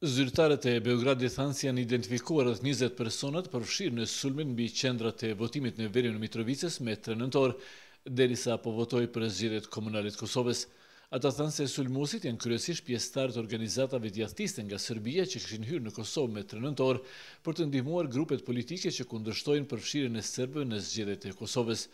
Zyrtarët e Beogradi thanë si janë identifikuar edhe 20 personat përfshirë në sulmin bi qendrat e votimit në verin në Mitrovicës me të nëntorë, derisa po votoj për zgjidet komunalit Kosovës. Ata thanë se sulmusit janë kryesisht pjestarët organizatave djathtiste nga Serbia që këshin hyrë në Kosovë me të nëntorë për të ndihmuar grupet politike që kundërshtojnë përfshirën e Serbëve në zgjidet e Kosovës.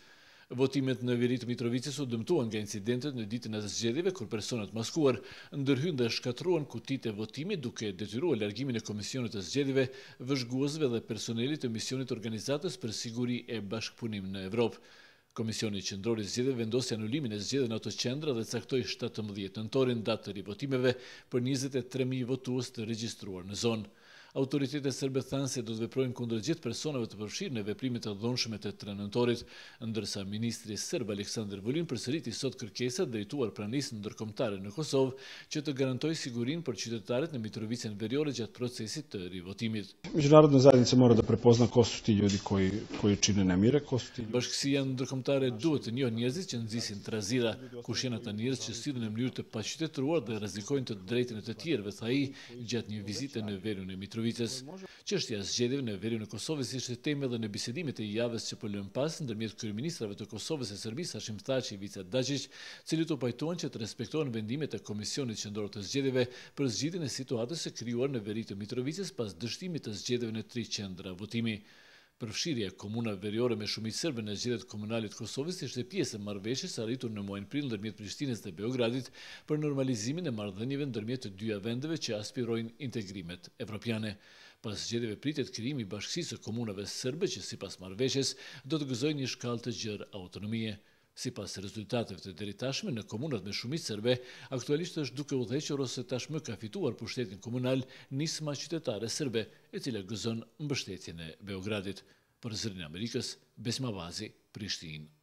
Votimet në virit të Mitrovicës u dëmtuan nga incidentet në ditën e zgjedhjeve kur personat maskuar ndërhyn dhe shkatruan kutitë e votimit duke detyruar largimin e komisionit të zgjedhjeve, vëzhguesve dhe personelit të misionit organizatës për siguri e bashkëpunim në Evropë. Komisioni Qendror i Zgjedhjeve vendosi anulimin e zgjedhjeve në ato qendra dhe caktoi 17 nëntorin datë të votimeve për 23000 votues të regjistruar në zonë. Autoritetet serbe thanë se do të veprojnë kundër gjithë personave të përfshirë në veprimet e dhënshme të trenëtorit, ndërsa ministri serb Aleksandar Vulin përsëriti sot kërkesat dhe i tuar pranisë ndërkombëtare në Kosovë që të garantojë sigurinë për qytetarët në Mitrovicën Veriore gjatë procesit të rivotimit. Mishnarodna zajednica mora da prepozna ko su ti ljudi koji koji čine nemire, ko su ti bashkësia ndërkombëtare duhet të njohë njerëzit që nxisin trazira, kush janë ata njerëz që sillen në mënyrë të paqitetruar dhe rrezikojnë të drejtën e të tjerëve, thaj gjatë një vizite në verën e Mitrovicës. Mitrovicës. Qështja zgjedeve në verju në Kosovës ishte teme dhe në bisedimit e javës që përlën po pas në dërmjet ministrave të Kosovës e Sërbis, Ashim Thaci i Vica Dacic, cili të pajtojnë që të respektojnë vendimet e Komisionit Qëndorë të zgjedeve për zgjidin e situatës e kryuar në veri të Mitrovicës pas dështimit të zgjedeve në tri qendra votimi. Përfshirja Komunave komuna veriore me shumicë serbe në zgjedhjet komunale të Kosovës ishte pjesë e marrëveshjes arritur në muajin prill në ndërmjet Prishtinës dhe Beogradit për normalizimin e marrëdhënieve ndërmjet të dyja vendeve që aspirojnë integrimet evropiane. Pas zgjedhjeve pritet krijimi i bashkisë së komunave serbe që sipas marrëveshjes do të gëzojnë një shkallë të gjerë autonomie. Si pas rezultateve të deri tashme në komunat me shumit serbe, aktualisht është duke u dheqër ose tashme ka fituar për shtetin komunal nisma qytetare serbe, e cila gëzon mbështetjene Beogradit. Për zërinë Amerikës, Besma Vazi, Prishtinë.